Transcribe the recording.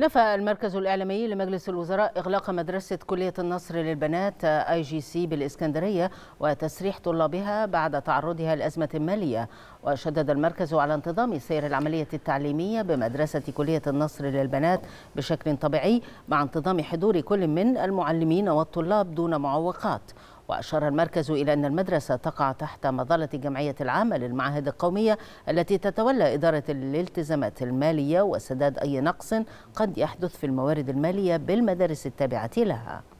نفى المركز الإعلامي لمجلس الوزراء إغلاق مدرسة كلية النصر للبنات آي جي سي بالإسكندرية وتسريح طلابها بعد تعرضها لأزمة مالية وشدد المركز على انتظام سير العملية التعليمية بمدرسة كلية النصر للبنات بشكل طبيعي مع انتظام حضور كل من المعلمين والطلاب دون معوقات وأشار المركز إلى أن المدرسة تقع تحت مظلة الجمعية العامة للمعاهد القومية التي تتولى إدارة الالتزامات المالية وسداد أي نقص قد يحدث في الموارد المالية بالمدارس التابعة لها